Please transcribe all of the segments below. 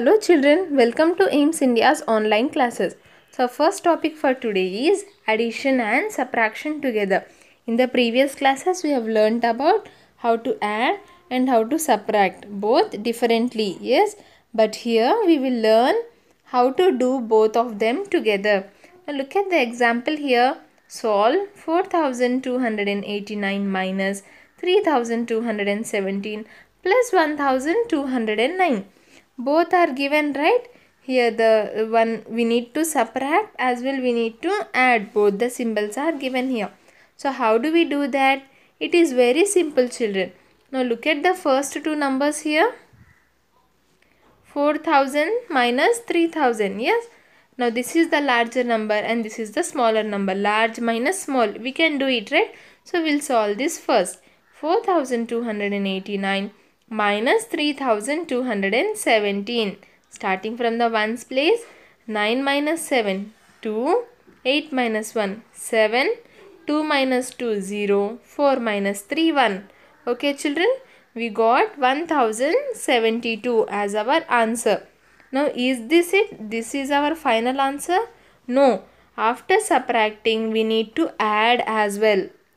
Hello children, welcome to AIMS India's online classes. So first topic for today is addition and subtraction together. In the previous classes we have learnt about how to add and how to subtract both differently. Yes, but here we will learn how to do both of them together. Now look at the example here. Solve 4289 minus 3217 plus 1209 both are given right here the one we need to subtract as well we need to add both the symbols are given here so how do we do that it is very simple children now look at the first two numbers here 4000 minus 3000 yes now this is the larger number and this is the smaller number large minus small we can do it right so we'll solve this first 4289 minus 3217. Starting from the 1's place, 9 minus 7, 2, 8 minus 1, 7, 2 minus 2, 0, 4 minus 3, 1. Okay children, we got 1072 as our answer. Now is this it? This is our final answer? No. After subtracting, we need to add as well.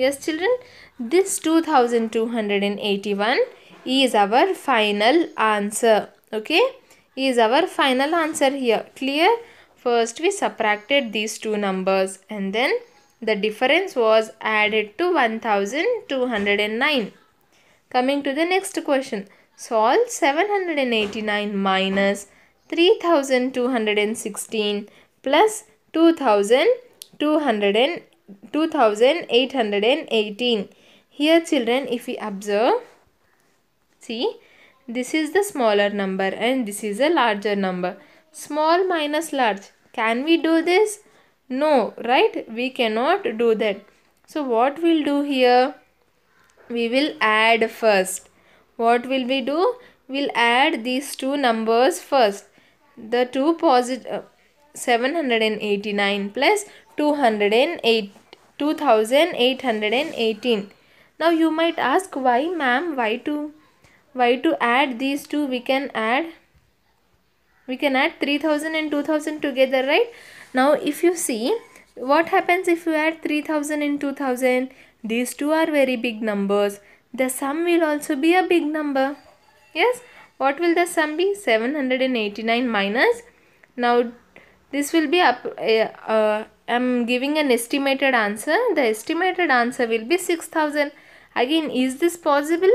Yes children, this 2281 is our final answer. Okay, is our final answer here. Clear? First we subtracted these two numbers and then the difference was added to 1209. Coming to the next question. Solve 789 minus 3216 plus 2200. 2818 here children if we observe see this is the smaller number and this is a larger number small minus large can we do this no right we cannot do that so what we'll do here we will add first what will we do we'll add these two numbers first the two positive uh, 789 plus 208 2818. Now you might ask why ma'am why to why to add these two we can add we can add 3000 and 2000 together right now if you see what happens if you add 3000 and 2000 these two are very big numbers the sum will also be a big number yes what will the sum be 789 minus now this will be up eh, uh, uh, am giving an estimated answer. The estimated answer will be 6000. Again, is this possible?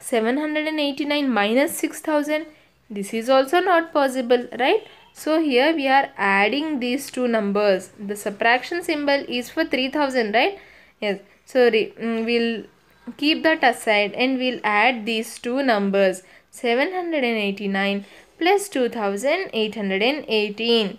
789 minus 6000. This is also not possible, right? So here we are adding these two numbers. The subtraction symbol is for 3000, right? Yes. So mm, we'll keep that aside and we'll add these two numbers 789 plus 2818.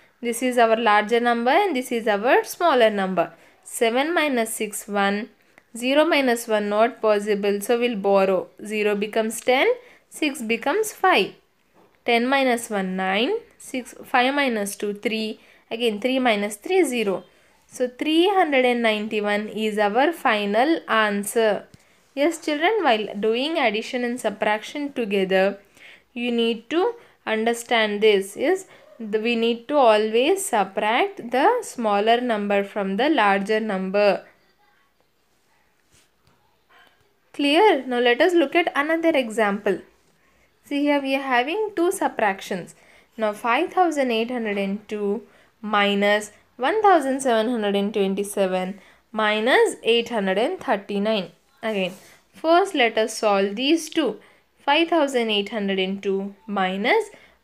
This is our larger number and this is our smaller number. 7 minus 6, 1. 0 minus 1 not possible. So we'll borrow. 0 becomes 10. 6 becomes 5. 10 minus 1, 9. 6, 5 minus 2, 3. Again 3 minus 3, 0. So 391 is our final answer. Yes children, while doing addition and subtraction together, you need to understand this. Yes, we need to always subtract the smaller number from the larger number. Clear? Now let us look at another example. See here we are having two subtractions. Now 5802 minus 1727 minus 839. Again, first let us solve these two. 5802 minus minus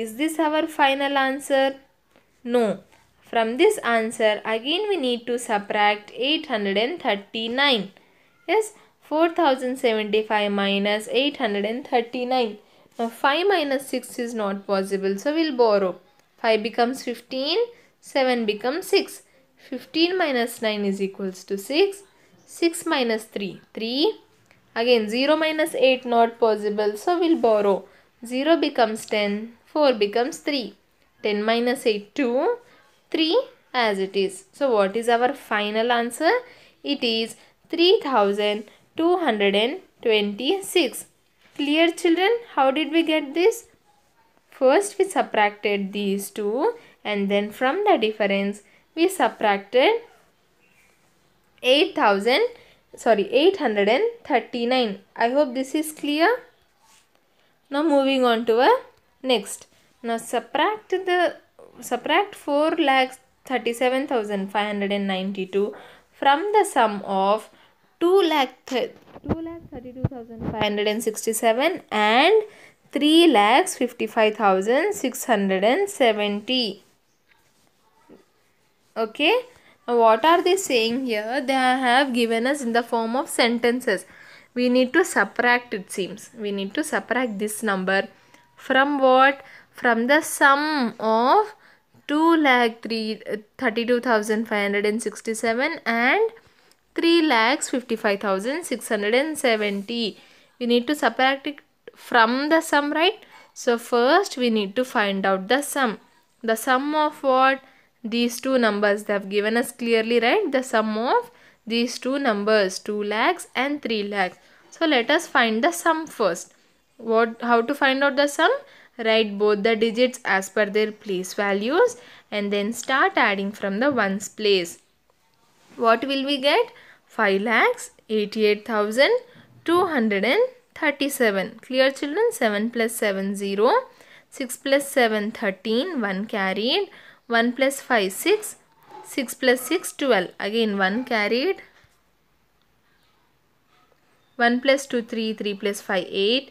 Is this our final answer? No. From this answer, again we need to subtract 839. Yes, 4075 minus 839. Now 5 minus 6 is not possible, so we'll borrow. 5 becomes 15, 7 becomes 6. 15 minus 9 is equals to 6. 6 minus 3, 3. Again 0 minus 8 not possible, so we'll borrow. 0 becomes 10, 4 becomes 3. 10 minus 8, 2, 3 as it is. So what is our final answer? It is 3226. Clear children? How did we get this? First we subtracted these two and then from the difference we subtracted 8000 sorry 839. I hope this is clear. Now moving on to a Next, now subtract the subtract 4 lakhs 37,592 from the sum of 2 lakh thirty two thousand five hundred and 3 lakhs 55,670. Okay. Now what are they saying here? They have given us in the form of sentences. We need to subtract it seems. We need to subtract this number from what from the sum of 2 lakh 32567 and 3 lakhs 55670 we need to subtract it from the sum right so first we need to find out the sum the sum of what these two numbers they have given us clearly right the sum of these two numbers 2 lakhs and 3 lakhs so let us find the sum first what how to find out the sum write both the digits as per their place values and then start adding from the ones place what will we get 5 lakhs 88,237 clear children 7 plus 7 0 6 plus 7 13 1 carried 1 plus 5 6 6 plus 6 12 again 1 carried 1 plus 2 3 3 plus 5 8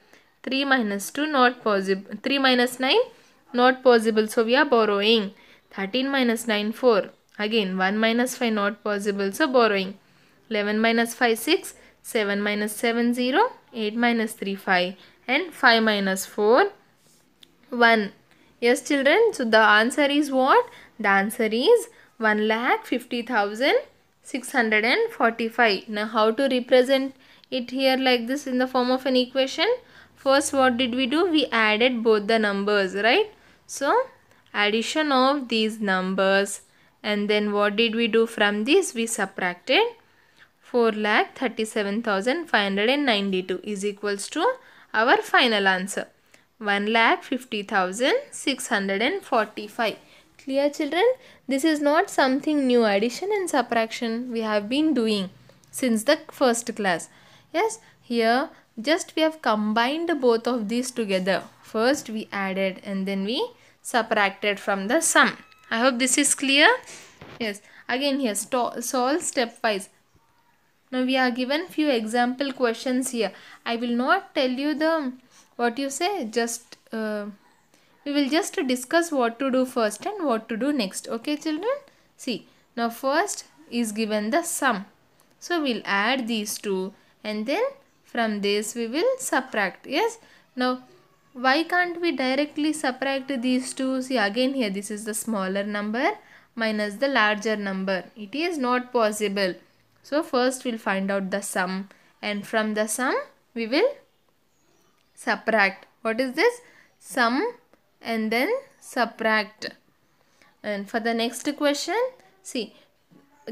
3 minus 2 not possible. 3 minus 9 not possible. So we are borrowing. 13 minus 9 4. Again 1 minus 5 not possible. So borrowing. 11 minus 5 6. 7 minus 7 0. 8 minus 3 5. And 5 minus 4 1. Yes children. So the answer is what? The answer is 1 lakh 50,000 645. Now how to represent it here like this in the form of an equation? First what did we do? We added both the numbers, right? So addition of these numbers and then what did we do from this? We subtracted 4 lakh 37,592 is equals to our final answer. 1 lakh 50,645. Clear children? This is not something new addition and subtraction we have been doing since the first class. Yes, here just we have combined both of these together first we added and then we subtracted from the sum i hope this is clear yes again here solve stepwise now we are given few example questions here i will not tell you the what you say just uh, we will just discuss what to do first and what to do next okay children see now first is given the sum so we'll add these two and then from this we will subtract. Yes. Now why can't we directly subtract these two? See again here this is the smaller number minus the larger number. It is not possible. So first we'll find out the sum and from the sum we will subtract. What is this? Sum and then subtract. And for the next question, see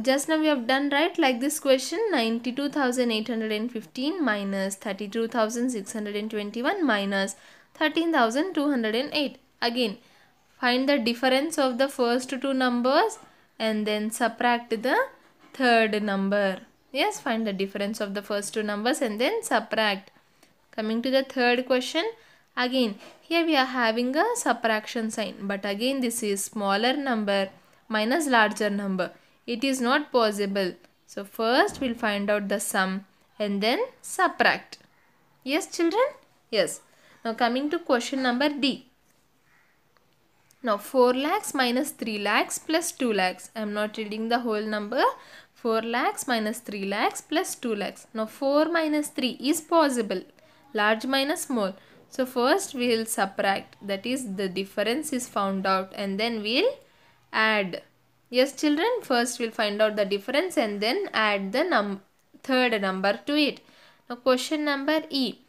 just now we have done right like this question 92815 minus 32621 minus 13208 again find the difference of the first two numbers and then subtract the third number yes find the difference of the first two numbers and then subtract coming to the third question again here we are having a subtraction sign but again this is smaller number minus larger number it is not possible. So first we'll find out the sum and then subtract. Yes children? Yes. Now coming to question number D. Now 4 lakhs minus 3 lakhs plus 2 lakhs. I am not reading the whole number. 4 lakhs minus 3 lakhs plus 2 lakhs. Now 4 minus 3 is possible. Large minus small. So first we will subtract. That is the difference is found out and then we will add. Yes children, first we'll find out the difference and then add the num third number to it. Now question number E.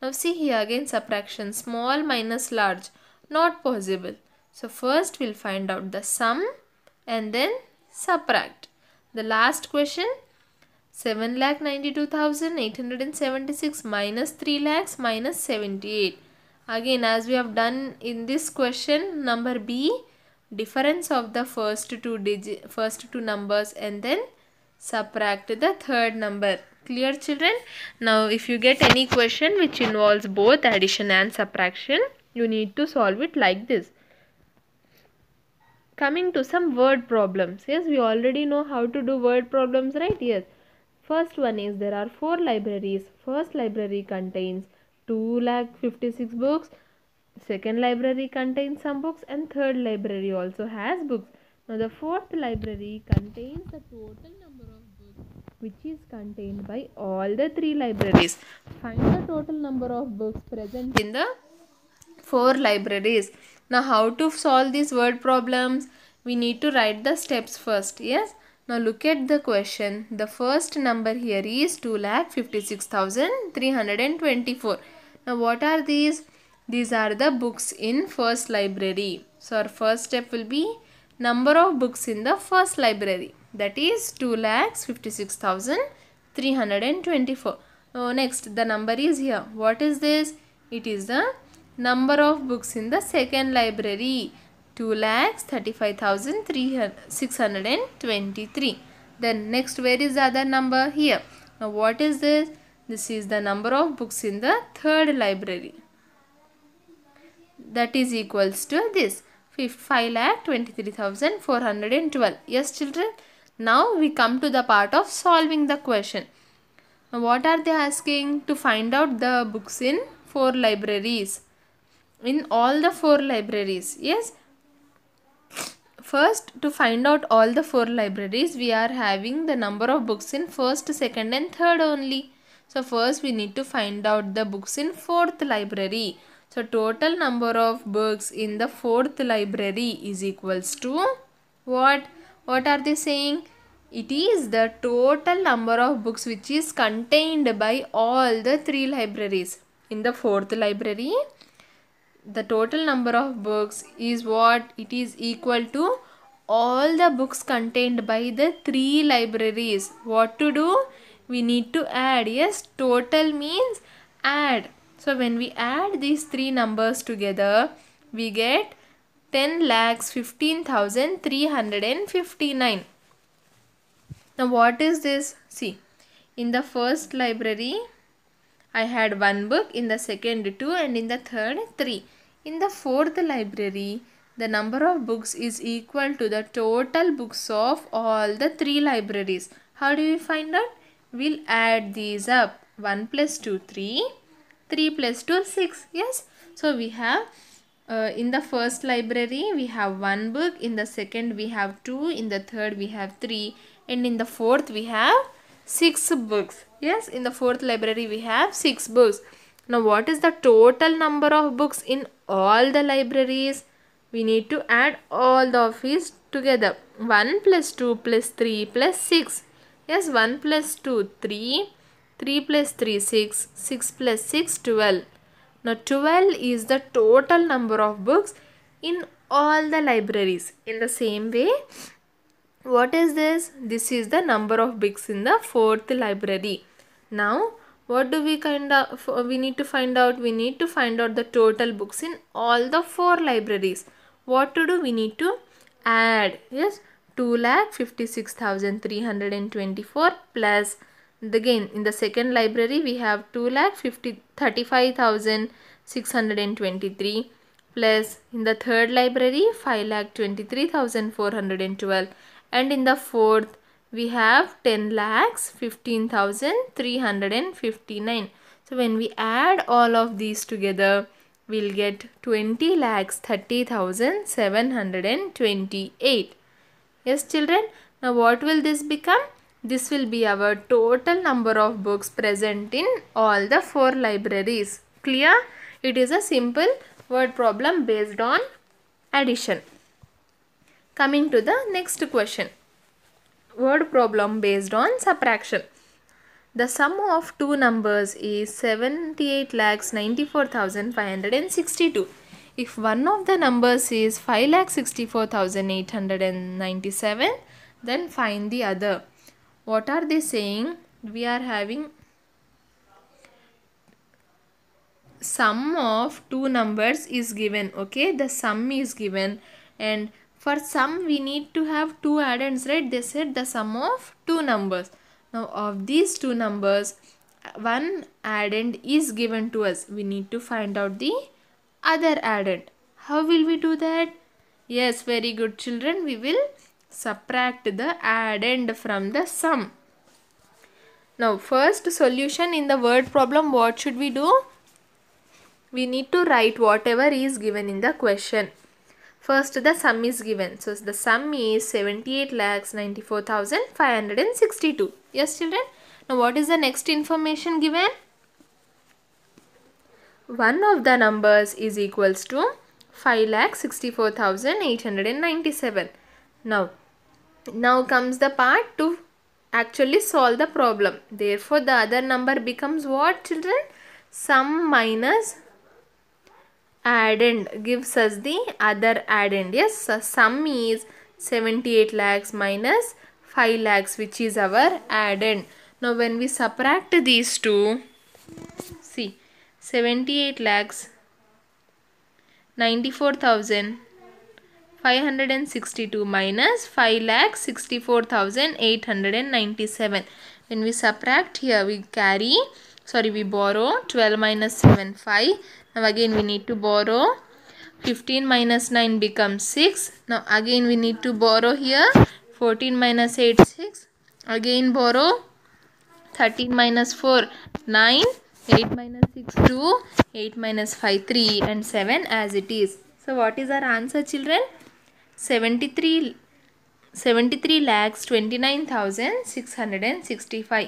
Now see here again subtraction small minus large not possible. So first we'll find out the sum and then subtract. The last question 7 lakh 92,876 minus 3 lakhs minus 78. Again as we have done in this question number B difference of the first two digit first two numbers and then subtract the third number clear children now if you get any question which involves both addition and subtraction you need to solve it like this coming to some word problems yes we already know how to do word problems right yes first one is there are four libraries first library contains 2 lakh 56 books second library contains some books and third library also has books now the fourth library contains the total number of books which is contained by all the three libraries find the total number of books present in the four libraries now how to solve these word problems we need to write the steps first yes now look at the question the first number here is 2,56,324 now what are these these are the books in first library. So our first step will be number of books in the first library. That is 2 lakhs 56,324. Oh, uh, next the number is here. What is this? It is the number of books in the second library. 2 lakhs 35,623. Then next where is the other number? Here. Now what is this? This is the number of books in the third library that is equals to this 5 lakh 23,412. Yes children, now we come to the part of solving the question. what are they asking? To find out the books in 4 libraries. In all the 4 libraries. Yes. First to find out all the 4 libraries we are having the number of books in 1st, 2nd and 3rd only. So first we need to find out the books in 4th library. So total number of books in the fourth library is equals to what? What are they saying? It is the total number of books which is contained by all the three libraries. In the fourth library, the total number of books is what? It is equal to all the books contained by the three libraries. What to do? We need to add. Yes, total means add so when we add these three numbers together, we get 10 lakhs 15,359. Now what is this? See, in the first library, I had one book, in the second two and in the third three. In the fourth library, the number of books is equal to the total books of all the three libraries. How do we find out? We'll add these up. 1 plus 2, 3. 3 plus 2 6 yes so we have uh, in the first library we have one book in the second we have two in the third we have three and in the fourth we have six books yes in the fourth library we have six books now what is the total number of books in all the libraries we need to add all the of together 1 plus 2 plus 3 plus 6 yes 1 plus 2 3 3 plus 3 6 6 plus 6 12 now 12 is the total number of books in all the libraries in the same way what is this this is the number of books in the fourth library now what do we kind of we need to find out we need to find out the total books in all the four libraries what to do we need to add yes 2 lakh 56324 plus Again, in the second library, we have two 2,35,623 plus in the third library, five twenty-three thousand four hundred and twelve. and in the fourth, we have 10 lakhs 15,359. So when we add all of these together, we'll get 20 lakhs 30,728. Yes children, now what will this become? This will be our total number of books present in all the four libraries. Clear? It is a simple word problem based on addition. Coming to the next question. Word problem based on subtraction. The sum of two numbers is 78 lakhs 94,562. If one of the numbers is 5 64,897, then find the other what are they saying we are having sum of two numbers is given okay the sum is given and for sum we need to have two addends, right they said the sum of two numbers now of these two numbers one addend is given to us we need to find out the other addend how will we do that yes very good children we will subtract the addend from the sum. Now first solution in the word problem what should we do? We need to write whatever is given in the question. First the sum is given. So the sum is 78 lakhs 94,562. Yes children? Now what is the next information given? One of the numbers is equals to 5 64,897. Now now comes the part to actually solve the problem. Therefore, the other number becomes what children? Sum minus addend gives us the other addend. Yes, so sum is 78 lakhs minus 5 lakhs which is our addend. Now when we subtract these two, see 78 lakhs, 94,000 562 minus 5 lakh 64897 when we subtract here we carry sorry we borrow 12 minus 7 5 now again we need to borrow 15 minus 9 becomes 6 now again we need to borrow here 14 minus 8 6 again borrow 13 minus 4 9 8 minus 6 2 8 minus 5 3 and 7 as it is so what is our answer children 73 lakhs 29665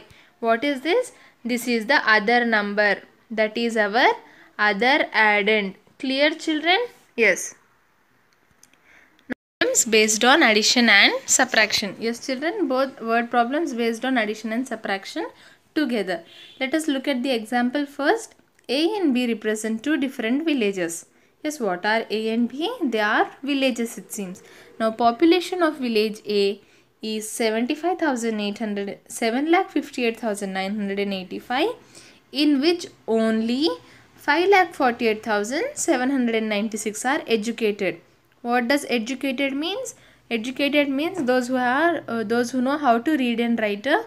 what is this this is the other number that is our other addend clear children yes problems based on addition and subtraction yes children both word problems based on addition and subtraction together let us look at the example first a and b represent two different villages Yes, what are A and B? They are villages it seems. Now population of village A is 75,800, 7,58,985 in which only 5,48,796 are educated. What does educated means? Educated means those who are uh, those who know how to read and write a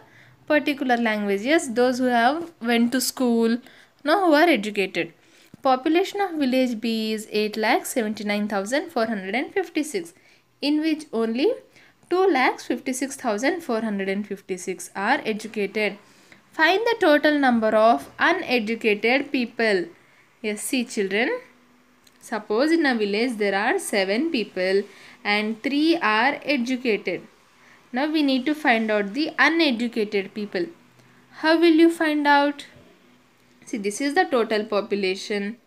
particular language. Yes, those who have went to school, now who are educated. Population of village B is 8,79,456 in which only 2,56,456 are educated. Find the total number of uneducated people. Yes, see children. Suppose in a village there are 7 people and 3 are educated. Now we need to find out the uneducated people. How will you find out? See, this is the total population.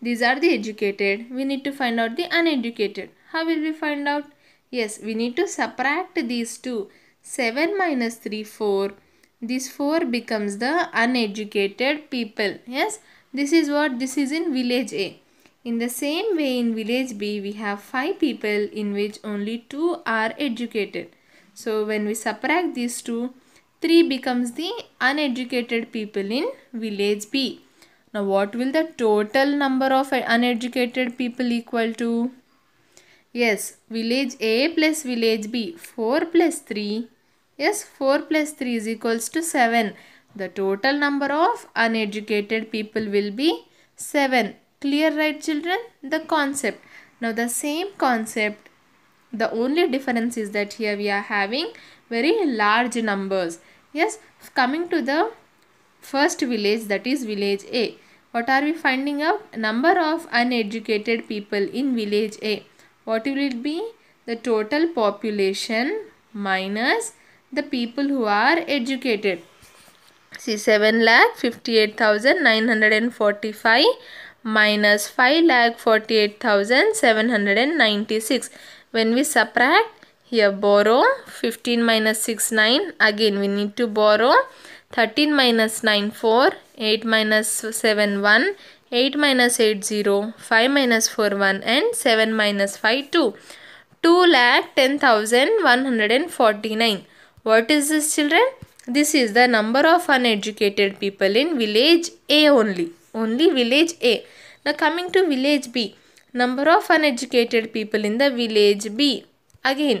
These are the educated. We need to find out the uneducated. How will we find out? Yes, we need to subtract these two. 7 minus 3, 4. This 4 becomes the uneducated people. Yes, this is what this is in village A. In the same way in village B, we have 5 people in which only 2 are educated. So when we subtract these two, 3 becomes the uneducated people in village B. Now what will the total number of uneducated people equal to? Yes, village A plus village B, 4 plus 3. Yes, 4 plus 3 is equals to 7. The total number of uneducated people will be 7. Clear right children? The concept. Now the same concept. The only difference is that here we are having very large numbers. Yes, coming to the first village that is village A. What are we finding out? Number of uneducated people in village A. What will it be? The total population minus the people who are educated. See 7 lakh 58,945 minus 5 lakh 48,796. When we subtract here borrow 15 minus 6 9. Again we need to borrow 13 minus 9 4. 8 minus 7 1. 8 minus 8 0. 5 minus 4 1 and 7 minus 5 2. 2 lakh 10,149. What is this children? This is the number of uneducated people in village A only. Only village A. Now coming to village B. Number of uneducated people in the village B. Again,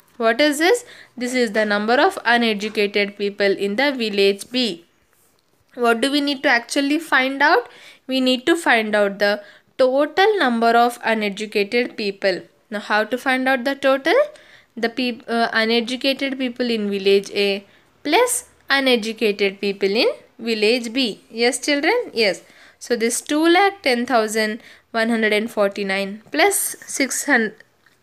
What is this? This is the number of uneducated people in the village B. What do we need to actually find out? We need to find out the total number of uneducated people. Now how to find out the total? The pe uh, uneducated people in village A plus uneducated people in village B. Yes children? Yes. So this 2,10,149 plus 600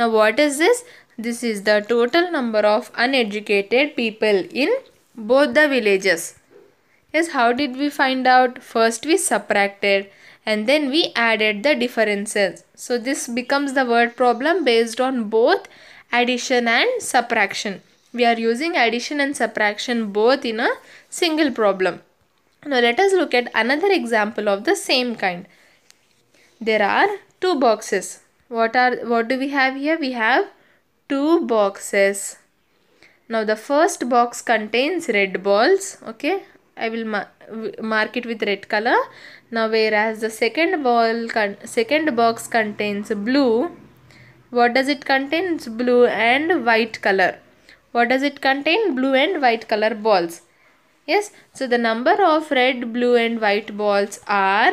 Now what is this? This is the total number of uneducated people in both the villages. Yes, how did we find out? First we subtracted and then we added the differences. So this becomes the word problem based on both addition and subtraction. We are using addition and subtraction both in a single problem. Now let us look at another example of the same kind. There are two boxes what are what do we have here we have two boxes now the first box contains red balls okay I will ma mark it with red color now whereas the second ball second box contains blue what does it contain it's blue and white color what does it contain blue and white color balls yes so the number of red blue and white balls are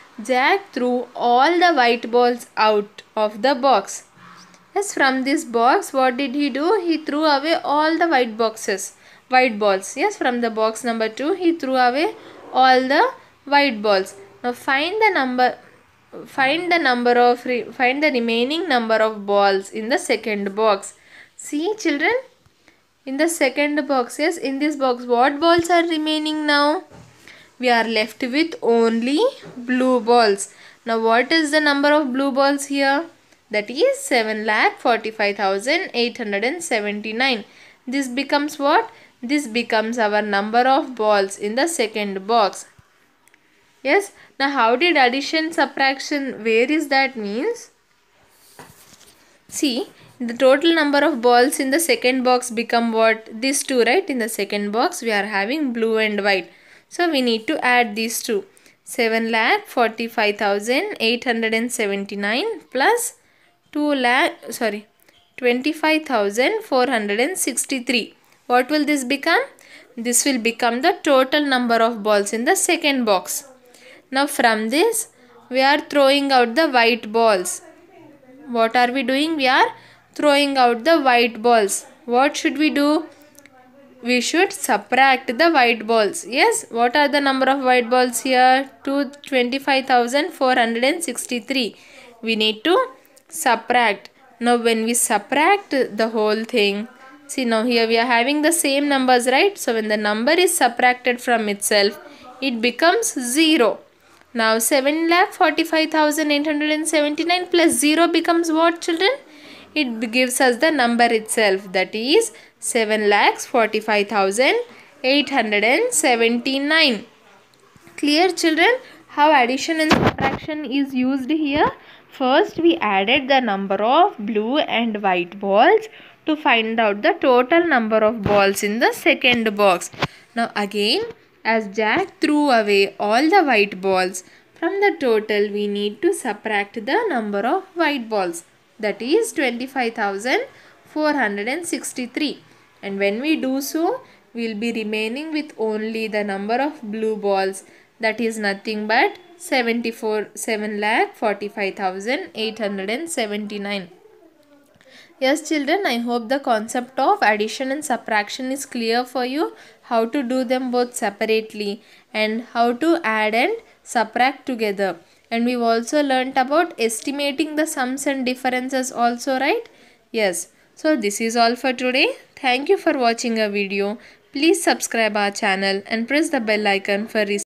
Jack threw all the white balls out of the box. Yes, from this box, what did he do? He threw away all the white boxes, white balls. Yes, from the box number 2, he threw away all the white balls. Now find the number find the number of find the remaining number of balls in the second box. See children, in the second box, yes, in this box, what balls are remaining now? we are left with only blue balls. Now what is the number of blue balls here? That is 7 lakh 45,879. This becomes what? This becomes our number of balls in the second box. Yes. Now how did addition subtraction where is that means? See the total number of balls in the second box become what? These two right in the second box we are having blue and white. So we need to add these two. 7 lakh 45,879 plus 2 lakh sorry 25,463. What will this become? This will become the total number of balls in the second box. Now from this we are throwing out the white balls. What are we doing? We are throwing out the white balls. What should we do? we should subtract the white balls. Yes, what are the number of white balls here? 225,463. We need to subtract. Now when we subtract the whole thing, see now here we are having the same numbers, right? So when the number is subtracted from itself, it becomes 0. Now 7,45,879 plus 0 becomes what children? It gives us the number itself that is seven lakhs forty five thousand eight hundred and seventy nine. Clear children how addition and subtraction is used here? First we added the number of blue and white balls to find out the total number of balls in the second box. Now again as Jack threw away all the white balls from the total we need to subtract the number of white balls that is 25,463 and when we do so we'll be remaining with only the number of blue balls that is nothing but 74 7 lakh 45879 yes children i hope the concept of addition and subtraction is clear for you how to do them both separately and how to add and subtract together and we've also learnt about estimating the sums and differences also right yes so this is all for today Thank you for watching our video. Please subscribe our channel and press the bell icon for